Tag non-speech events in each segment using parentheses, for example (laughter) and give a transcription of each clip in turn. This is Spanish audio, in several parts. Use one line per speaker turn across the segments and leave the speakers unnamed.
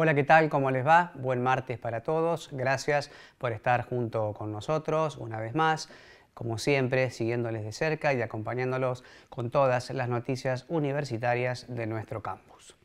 Hola, ¿qué tal? ¿Cómo les va? Buen martes para todos. Gracias por estar junto con nosotros una vez más. Como siempre, siguiéndoles de cerca y acompañándolos con todas las noticias universitarias de nuestro campus.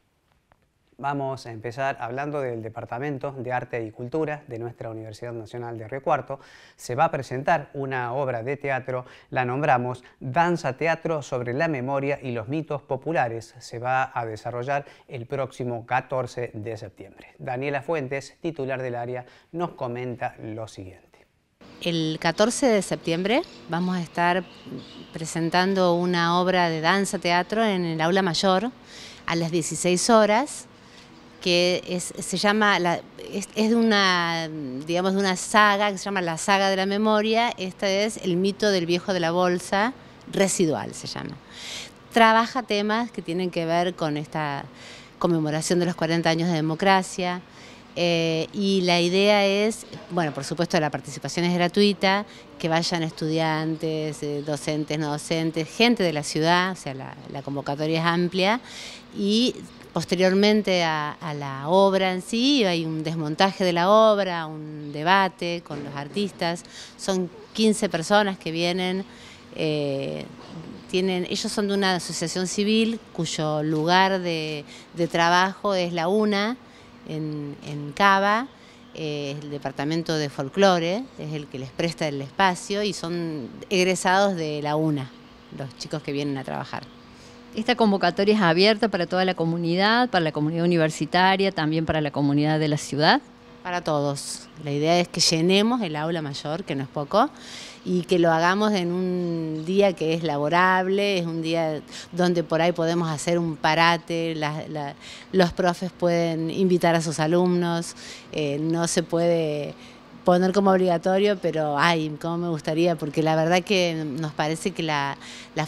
Vamos a empezar hablando del Departamento de Arte y Cultura de nuestra Universidad Nacional de Río Cuarto. Se va a presentar una obra de teatro, la nombramos Danza Teatro sobre la Memoria y los Mitos Populares. Se va a desarrollar el próximo 14 de septiembre. Daniela Fuentes, titular del área, nos comenta lo siguiente.
El 14 de septiembre vamos a estar presentando una obra de danza teatro en el aula mayor a las 16 horas que es, se llama, es, es, de una, digamos, de una saga que se llama La Saga de la Memoria, esta es El mito del viejo de la bolsa, residual se llama. Trabaja temas que tienen que ver con esta conmemoración de los 40 años de democracia, eh, y la idea es, bueno, por supuesto la participación es gratuita, que vayan estudiantes, eh, docentes, no docentes, gente de la ciudad, o sea, la, convocatoria es amplia, y posteriormente a, la obra en sí, hay un desmontaje de la obra, un debate con los artistas, son 15 personas que vienen, eh, ellos son de una asociación civil cuyo lugar de trabajo es la UNA, en, Cava, eh, el departamento de folclore, es el que les presta el espacio y son egresados de la UNA, los chicos que vienen a trabajar. Esta convocatoria es abierta para toda la comunidad, para la comunidad universitaria, también para la comunidad de la ciudad. Para todos. La idea es que llenemos el aula mayor, que no es poco, y que lo hagamos en un día que es laborable, es un día donde por ahí podemos hacer un parate, los profes pueden invitar a sus alumnos, eh, no se puede poner como obligatorio, pero ay, cómo me gustaría, porque la verdad que nos parece que la,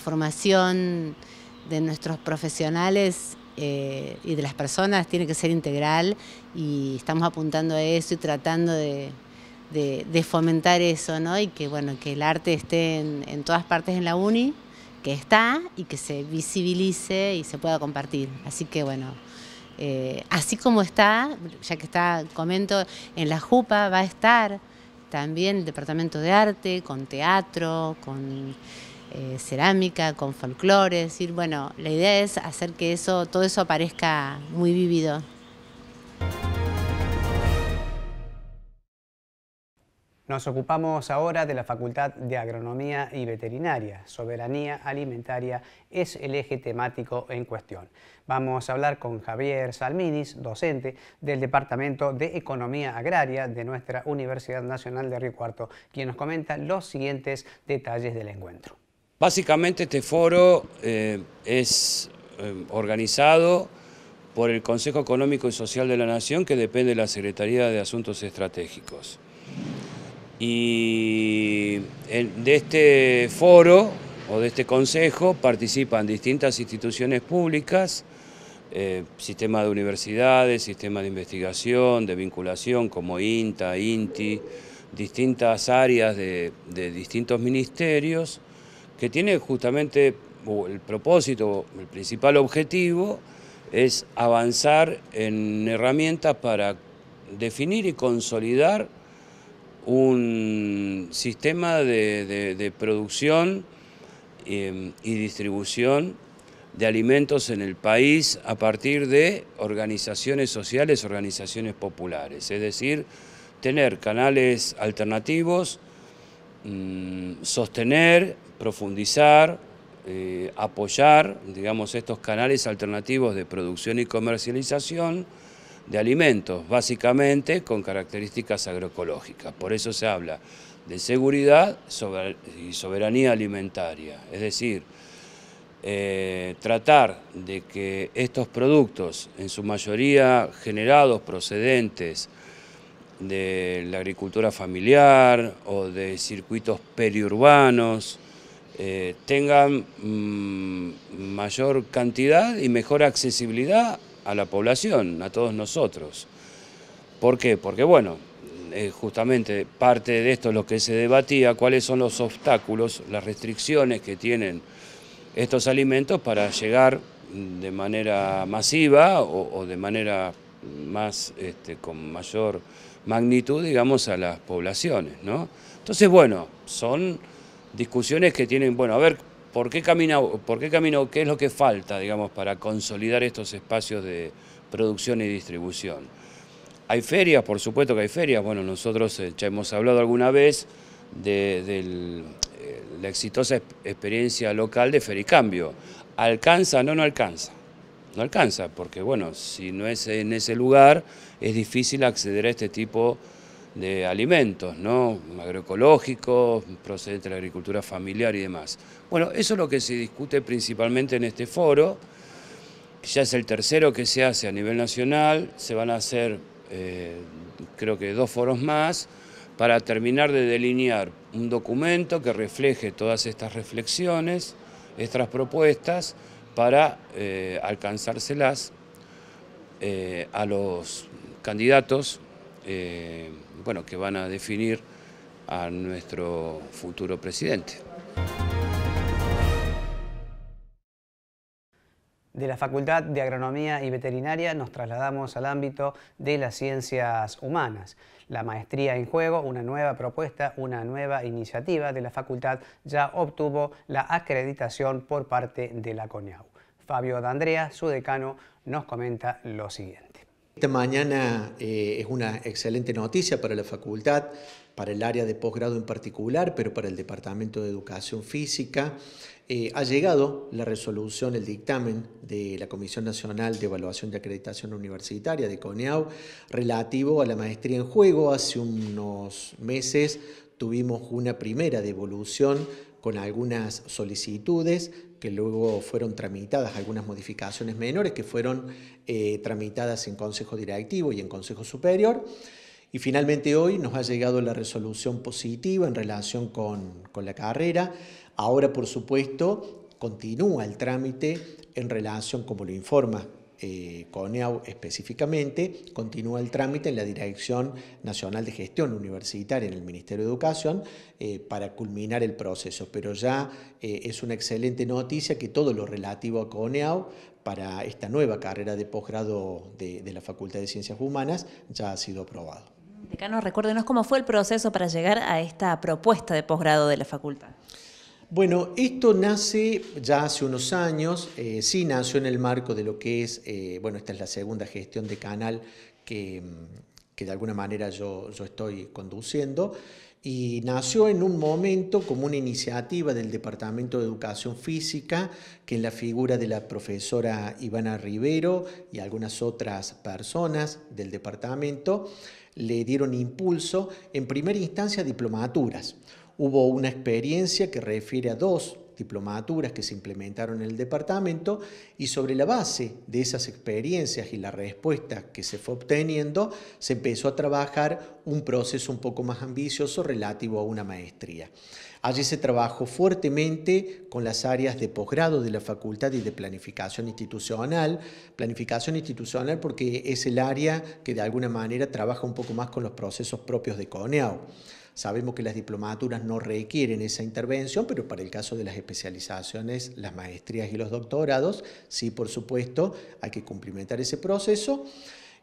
formación de nuestros profesionales eh, y de las personas tiene que ser integral y estamos apuntando a eso y tratando de de, fomentar eso, ¿no? Y que, bueno, que el arte esté en, todas partes en la UNI, que está y que se visibilice y se pueda compartir. Así que, bueno, eh, así como está, ya que está, comento, en la Jupa va a estar también el Departamento de Arte, con teatro, con eh, cerámica, con folclore, es decir, bueno, la idea es hacer que eso, todo eso aparezca muy vivido.
Nos ocupamos ahora de la Facultad de Agronomía y Veterinaria. Soberanía alimentaria es el eje temático en cuestión. Vamos a hablar con Javier Salminis, docente del Departamento de Economía Agraria de nuestra Universidad Nacional de Río Cuarto, quien nos comenta los siguientes detalles del encuentro.
Básicamente este foro eh, es eh, organizado por el Consejo Económico y Social de la Nación que depende de la Secretaría de Asuntos Estratégicos y de este foro o de este consejo participan distintas instituciones públicas, eh, sistemas de universidades, sistemas de investigación, de vinculación como INTA, INTI, distintas áreas de distintos ministerios, que tiene justamente el propósito, el principal objetivo es avanzar en herramientas para definir y consolidar un sistema de, producción em, y distribución de alimentos en el país a partir de organizaciones sociales, organizaciones populares, es decir, tener canales alternativos, mm, sostener, profundizar, eh, apoyar, digamos, estos canales alternativos de producción y comercialización, de alimentos, básicamente con características agroecológicas. Por eso se habla de seguridad y soberanía alimentaria, es decir, eh, tratar de que estos productos, en su mayoría generados procedentes de la agricultura familiar o de circuitos periurbanos, eh, tengan mm, mayor cantidad y mejor accesibilidad a la población, a todos nosotros. ¿Por qué? Porque bueno, eh, justamente parte de esto es lo que se debatía, cuáles son los obstáculos, las restricciones que tienen estos alimentos para llegar de manera masiva o, o de manera más este, con mayor magnitud, digamos, a las poblaciones, ¿no? Entonces, bueno, son discusiones que tienen, bueno, a ver ¿Por qué camino, por qué camino, qué es lo que falta, digamos, para consolidar estos espacios de producción y distribución? Hay ferias, por supuesto que hay ferias. Bueno, nosotros eh, ya hemos hablado alguna vez de, eh, la exitosa experiencia local de Fericambio. ¿Alcanza? No, no alcanza. No alcanza, porque bueno, si no es en ese lugar, es difícil acceder a este tipo de de alimentos, ¿no? agroecológicos, procedentes de la agricultura familiar y demás. Bueno, eso es lo que se discute principalmente en este foro, ya es el tercero que se hace a nivel nacional, se van a hacer eh, creo que dos foros más para terminar de delinear un documento que refleje todas estas reflexiones, estas propuestas, para eh, alcanzárselas eh, a los candidatos bueno, que van a definir a nuestro futuro presidente.
De la Facultad de Agronomía y Veterinaria nos trasladamos al ámbito de las ciencias humanas. La maestría en juego, una nueva propuesta, una nueva iniciativa de la facultad, ya obtuvo la acreditación por parte de la CONIAU. Fabio D'Andrea, su decano, nos comenta lo siguiente.
Esta mañana eh, es una excelente noticia para la facultad, para el área de posgrado en particular, pero para el Departamento de Educación Física. Eh, ha llegado la resolución, el dictamen de la Comisión Nacional de Evaluación de Acreditación Universitaria de CONEAU relativo a la maestría en juego. Hace unos meses tuvimos una primera devolución con algunas solicitudes que luego fueron tramitadas, algunas modificaciones menores que fueron eh, tramitadas en Consejo Directivo y en Consejo Superior. Y finalmente hoy nos ha llegado la resolución positiva en relación con, con la carrera. Ahora, por supuesto, continúa el trámite en relación, como lo informa eh, CONEAU específicamente, continúa el trámite en la Dirección Nacional de Gestión Universitaria en el Ministerio de Educación eh, para culminar el proceso, pero ya eh, es una excelente noticia que todo lo relativo a CONEAU para esta nueva carrera de posgrado de, de la Facultad de Ciencias Humanas ya ha sido aprobado.
Decano, recuérdenos cómo fue el proceso para llegar a esta propuesta de posgrado de la facultad.
Bueno, esto nace ya hace unos años, eh, sí nació en el marco de lo que es, eh, bueno, esta es la segunda gestión de canal mm, que, de alguna manera yo, yo estoy conduciendo, y nació en un momento como una iniciativa del Departamento de Educación Física, que en la figura de la profesora Ivana Rivero y algunas otras personas del departamento le dieron impulso, en primera instancia, a diplomaturas hubo una experiencia que refiere a dos diplomaturas que se implementaron en el departamento y sobre la base de esas experiencias y la respuesta que se fue obteniendo, se empezó a trabajar un proceso un poco más ambicioso relativo a una maestría. Allí se trabajó fuertemente con las áreas de posgrado de la facultad y de planificación institucional. Planificación institucional porque es el área que de alguna manera trabaja un poco más con los procesos propios de CONEAU. Sabemos que las diplomaturas no requieren esa intervención, pero para el caso de las especializaciones, las maestrías y los doctorados, sí, por supuesto, hay que cumplimentar ese proceso.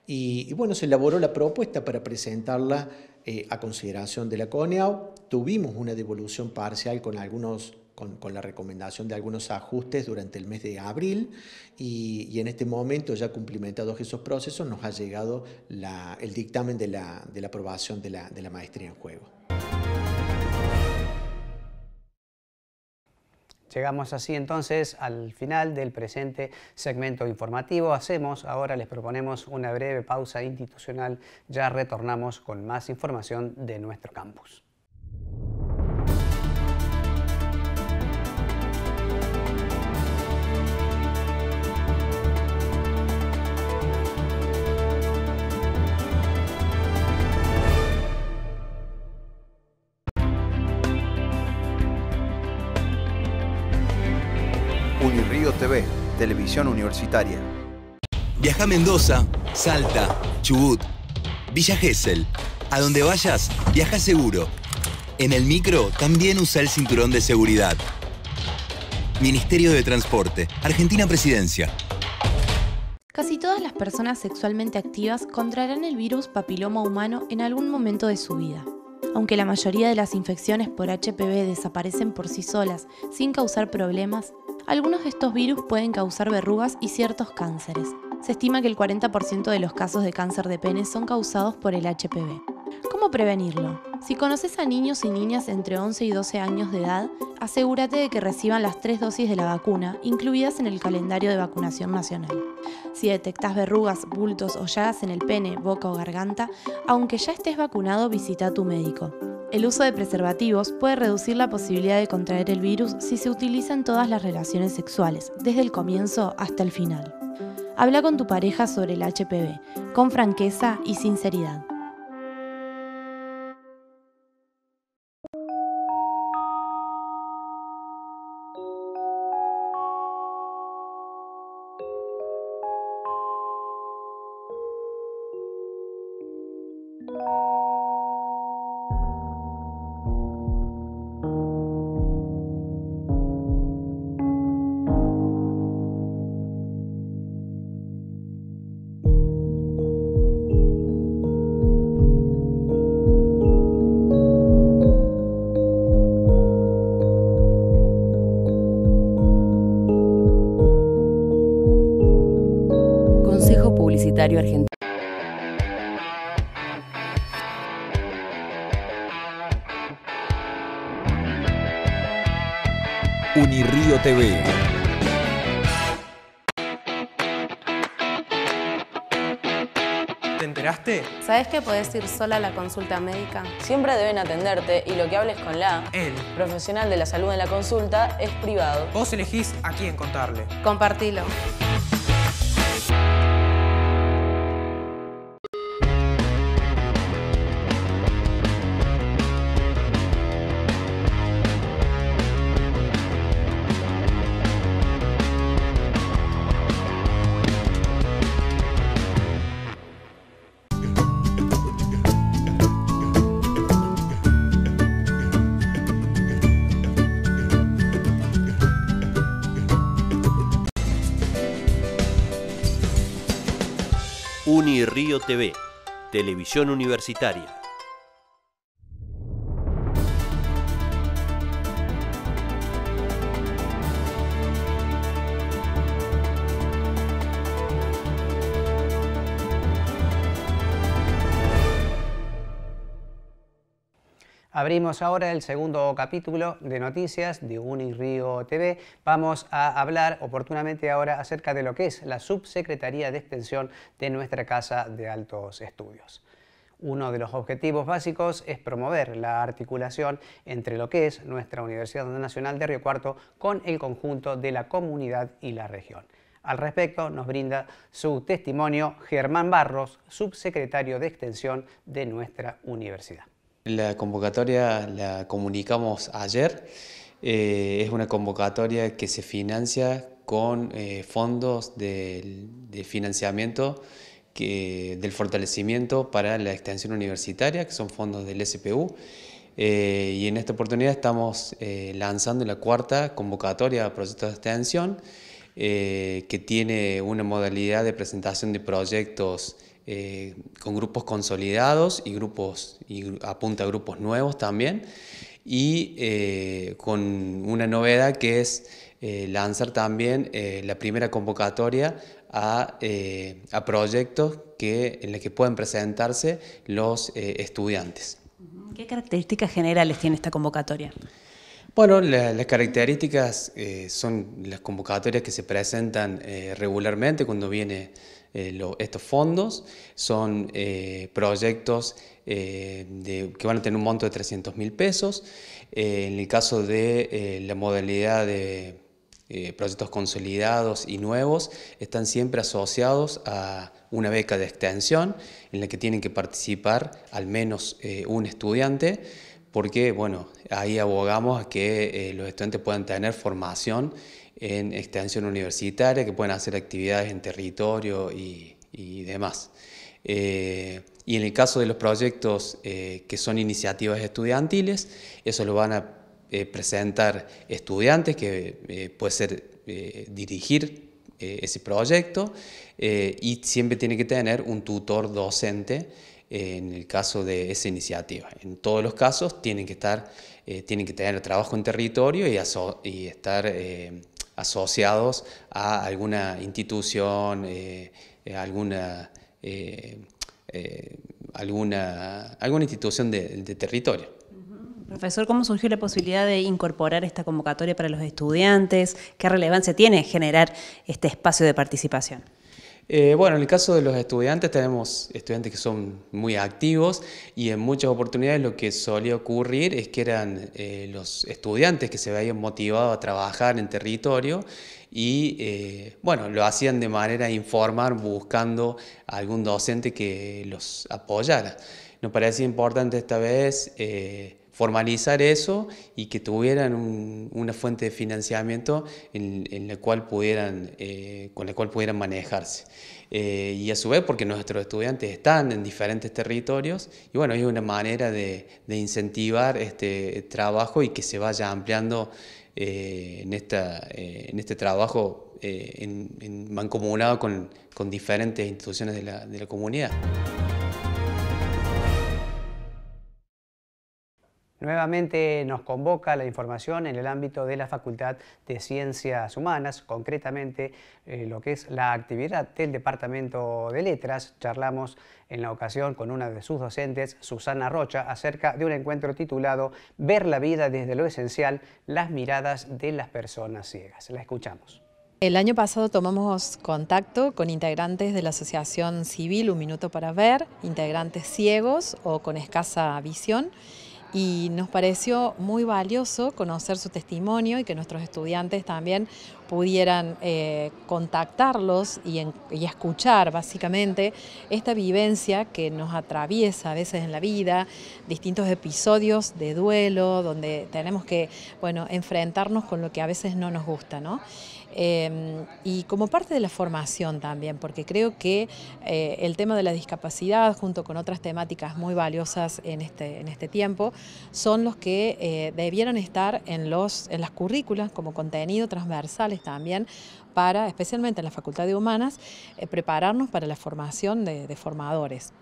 Y, bueno, se elaboró la propuesta para presentarla eh, a consideración de la CONEAU. Tuvimos una devolución parcial con algunos con, la recomendación de algunos ajustes durante el mes de abril y, en este momento, ya cumplimentados esos procesos, nos ha llegado el dictamen de la, aprobación de la maestría en juego.
Llegamos así entonces al final del presente segmento informativo. Hacemos, ahora les proponemos una breve pausa institucional. Ya retornamos con más información de nuestro campus.
Unirío
TV, Televisión Universitaria. Viaja a Mendoza, Salta, Chubut, Villa Gesell. A donde vayas, viaja seguro. En el micro también usa el cinturón de seguridad. Ministerio de Transporte, Argentina Presidencia.
Casi todas las personas sexualmente activas contraerán el virus papiloma humano en algún momento de su vida. Aunque la mayoría de las infecciones por HPV desaparecen por sí solas, sin causar problemas, algunos de estos virus pueden causar verrugas y ciertos cánceres. Se estima que el 40% de los casos de cáncer de pene son causados por el HPV. ¿Cómo prevenirlo? Si conoces a niños y niñas entre 11 y 12 años de edad, asegúrate de que reciban las tres dosis de la vacuna, incluidas en el calendario de vacunación nacional. Si detectas verrugas, bultos o llagas en el pene, boca o garganta, aunque ya estés vacunado, visita a tu médico. El uso de preservativos puede reducir la posibilidad de contraer el virus si se utiliza en todas las relaciones sexuales, desde el comienzo hasta el final. Habla con tu pareja sobre el HPV, con franqueza y sinceridad. ¿Sabes que podés ir sola a la consulta médica? Siempre deben atenderte y lo que hables con la el profesional de la salud en la consulta es privado.
Vos elegís a quién contarle.
Compartilo.
Unirío TV, Televisión Universitaria.
Abrimos ahora el segundo capítulo de noticias de Unirío TV. Vamos a hablar oportunamente ahora acerca de lo que es la subsecretaría de extensión de nuestra Casa de Altos Estudios. Uno de los objetivos básicos es promover la articulación entre lo que es nuestra Universidad Nacional de Río Cuarto con el conjunto de la comunidad y la región. Al respecto nos brinda su testimonio Germán Barros, subsecretario de Extensión de nuestra universidad.
La convocatoria la comunicamos ayer. Eh, es una convocatoria que se financia con eh, fondos de, financiamiento del fortalecimiento para la extensión universitaria, que son fondos del SPU. Eh, y en esta oportunidad estamos lanzando la cuarta convocatoria a proyectos de extensión, que tiene una modalidad de presentación de proyectos eh, con grupos consolidados y, grupos, y apunta a grupos nuevos también, y eh, con una novedad que es eh, lanzar también la primera convocatoria a, proyectos que, en los que pueden presentarse los estudiantes.
¿Qué características generales tiene esta convocatoria?
Bueno, las características son las convocatorias que se presentan regularmente cuando viene eh, estos fondos son eh, proyectos eh, que van a tener un monto de 300 mil pesos. en el caso de la modalidad de proyectos consolidados y nuevos, están siempre asociados a una beca de extensión en la que tienen que participar al menos un estudiante porque bueno, ahí abogamos a que eh, los estudiantes puedan tener formación en extensión universitaria, que puedan hacer actividades en territorio y, demás. Eh, y en el caso de los proyectos eh, que son iniciativas estudiantiles, eso lo van a presentar estudiantes, que puede ser dirigir ese proyecto, y siempre tiene que tener un tutor docente en el caso de esa iniciativa. En todos los casos tienen que, estar, eh, tienen que tener trabajo en territorio y, estar eh, asociados a alguna institución, eh, alguna, alguna, institución de, de territorio. Profesor, ¿cómo
surgió la posibilidad de incorporar esta convocatoria para los estudiantes? ¿Qué relevancia tiene generar este espacio de participación?
Eh, bueno, en el caso de los estudiantes tenemos estudiantes que son muy activos y en muchas oportunidades lo que solía ocurrir es que eran eh, los estudiantes que se veían motivados a trabajar en territorio y eh, bueno, lo hacían de manera informal buscando algún docente que los apoyara. Nos parecía importante esta vez formalizar eso y que tuvieran una fuente de financiamiento en, la cual eh, con la cual pudieran manejarse. Eh, y a su vez porque nuestros estudiantes están en diferentes territorios y bueno, es una manera de, incentivar este trabajo y que se vaya ampliando eh, en, este trabajo mancomunado con, diferentes instituciones de la comunidad.
Nuevamente nos convoca la información en el ámbito de la Facultad de Ciencias Humanas, concretamente eh, lo que es la actividad del Departamento de Letras. Charlamos en la ocasión con una de sus docentes, Susana Rocha, acerca de un encuentro titulado Ver la vida desde lo esencial, las miradas de las personas ciegas. La escuchamos.
El año pasado tomamos contacto con integrantes de la Asociación Civil Un Minuto para Ver, integrantes ciegos o con escasa visión, y nos pareció muy valioso conocer su testimonio y que nuestros estudiantes también pudieran eh, contactarlos y, escuchar básicamente esta vivencia que nos atraviesa a veces en la vida, distintos episodios de duelo, donde tenemos que bueno, enfrentarnos con lo que a veces no nos gusta. ¿no? Em, y como parte de la formación también, porque creo que eh, el tema de la discapacidad, junto con otras temáticas muy valiosas en este, en este tiempo, son los que eh, debieron estar en, los, en las currículas como contenido transversales también para, especialmente en la Facultad de Humanas, eh, prepararnos para la formación de formadores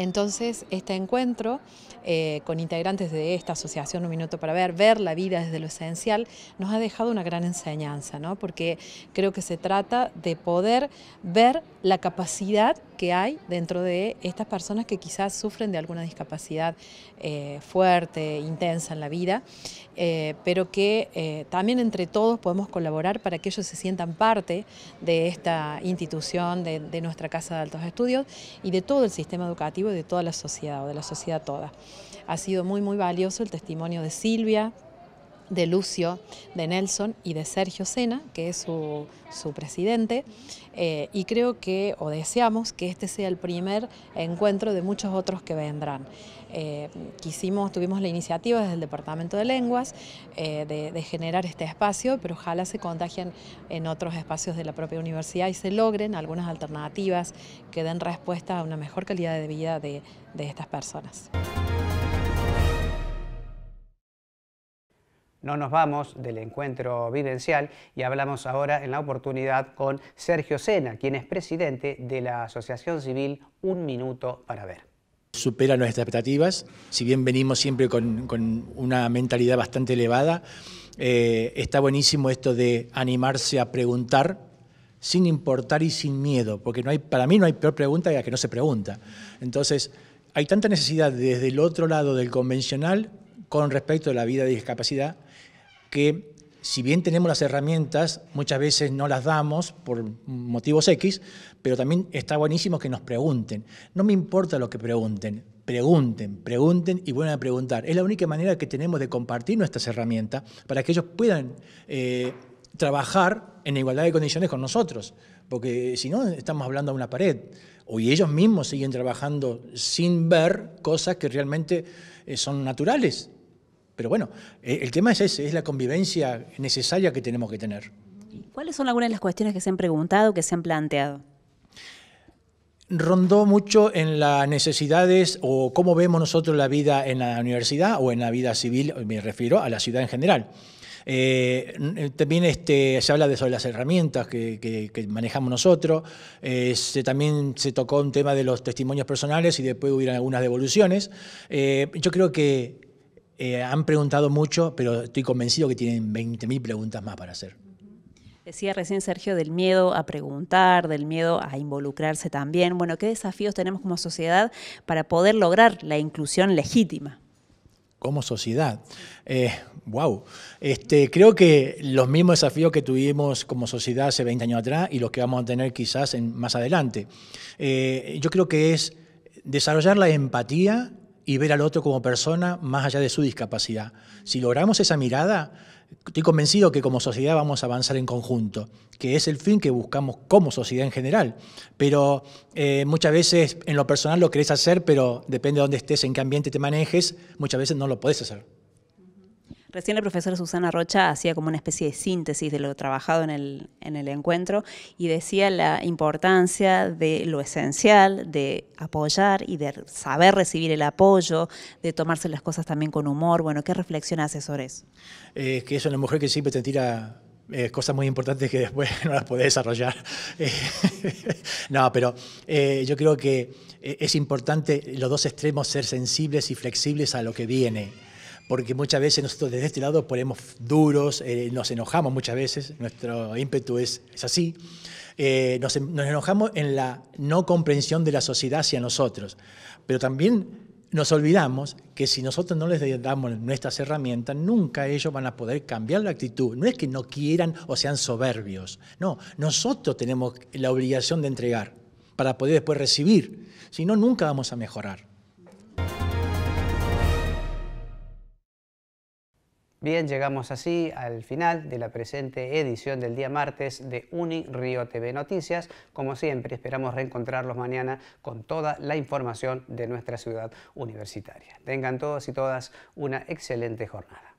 entonces, este encuentro eh, con integrantes de esta asociación Un Minuto para Ver, ver la vida desde lo esencial, nos ha dejado una gran enseñanza, ¿no? porque creo que se trata de poder ver la capacidad que hay dentro de estas personas que quizás sufren de alguna discapacidad eh, fuerte, intensa en la vida, eh, pero que también entre todos podemos colaborar para que ellos se sientan parte de esta institución, de nuestra Casa de Altos Estudios y de todo el sistema educativo y de toda la sociedad o de la sociedad toda. Ha sido muy, muy valioso el testimonio de Silvia, de Lucio, de Nelson y de Sergio Sena, que es su, presidente, eh, y creo que, o deseamos, que este sea el primer encuentro de muchos otros que vendrán. Eh, quisimos, tuvimos la iniciativa desde el Departamento de Lenguas eh, de, generar este espacio, pero ojalá se contagien en otros espacios de la propia universidad y se logren algunas alternativas que den respuesta a una mejor calidad de vida de estas personas.
No nos vamos del encuentro vivencial y hablamos ahora en la oportunidad con Sergio Sena, quien es presidente de la Asociación Civil Un Minuto
para Ver. Supera nuestras expectativas, si bien venimos siempre con, una mentalidad bastante elevada, eh, está buenísimo esto de animarse a preguntar sin importar y sin miedo, porque para mí no hay peor pregunta que la que no se pregunta. Entonces, hay tanta necesidad desde el otro lado del convencional con respecto a la vida de discapacidad que si bien tenemos las herramientas, muchas veces no las damos por motivos X, pero también está buenísimo que nos pregunten. No me importa lo que pregunten, pregunten, pregunten y vuelvan a preguntar. Es la única manera que tenemos de compartir nuestras herramientas para que ellos puedan eh, trabajar en igualdad de condiciones con nosotros, porque si no estamos hablando a una pared. O ellos mismos siguen trabajando sin ver cosas que realmente eh, son naturales pero bueno, eh, el tema es ese, es la convivencia necesaria que tenemos que tener.
¿Cuáles son algunas de las cuestiones que se han preguntado, que se han planteado?
Rondó mucho en las necesidades o cómo vemos nosotros la vida en la universidad o en la vida civil, me refiero a la ciudad en general. Eh, también este, se habla de sobre las herramientas que, manejamos nosotros. Eh, también se tocó un tema de los testimonios personales y después hubieron algunas devoluciones. yo creo que eh, han preguntado mucho, pero estoy convencido que tienen 20.000 preguntas más para hacer.
Decía recién Sergio del miedo a preguntar, del miedo a involucrarse también. Bueno, ¿qué desafíos tenemos como sociedad para poder lograr la inclusión legítima?
Como sociedad. wow. Eh, este, creo que los mismos desafíos que tuvimos como sociedad hace 20 años atrás y los que vamos a tener quizás en, más adelante. Eh, yo creo que es desarrollar la empatía y ver al otro como persona más allá de su discapacidad. Si logramos esa mirada, estoy convencido que como sociedad vamos a avanzar en conjunto, que es el fin que buscamos como sociedad en general. Pero eh, muchas veces en lo personal lo querés hacer, pero depende de dónde estés, en qué ambiente te manejes, muchas veces no lo podés hacer.
Recién la profesora Susana Rocha hacía como una especie de síntesis de lo trabajado en el, en el encuentro y decía la importancia de lo esencial, de apoyar y de saber recibir el apoyo, de tomarse las cosas también con humor. Bueno, ¿qué reflexión
asesores? sobre eso? Eh, que es una mujer que siempre te tira eh, cosas muy importantes que después (laughs) no las puede desarrollar. (laughs) Eh, no, pero eh, yo creo que es importante los dos extremos ser sensibles y flexibles a lo que viene porque muchas veces nosotros desde este lado ponemos duros, eh, nos enojamos muchas veces, nuestro ímpetu es, así. Eh, nos, nos, enojamos en la no comprensión de la sociedad hacia nosotros, pero también nos olvidamos que si nosotros no les damos nuestras herramientas, nunca ellos van a poder cambiar la actitud. No es que no quieran o sean soberbios, no, nosotros tenemos la obligación de entregar para poder después recibir, si no, nunca vamos a mejorar.
Bien, llegamos así al final de la presente edición del día martes de Uni TV Noticias. Como siempre, esperamos reencontrarlos mañana con toda la información de nuestra ciudad universitaria. Tengan todos y todas una excelente jornada.